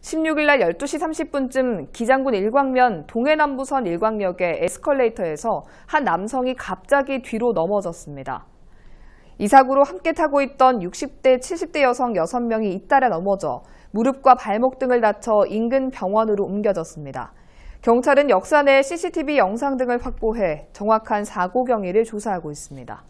16일 날 12시 30분쯤 기장군 일광면 동해남부선 일광역의 에스컬레이터에서 한 남성이 갑자기 뒤로 넘어졌습니다. 이 사고로 함께 타고 있던 60대, 70대 여성 6명이 잇따라 넘어져 무릎과 발목 등을 다쳐 인근 병원으로 옮겨졌습니다. 경찰은 역사 내 CCTV 영상 등을 확보해 정확한 사고 경위를 조사하고 있습니다.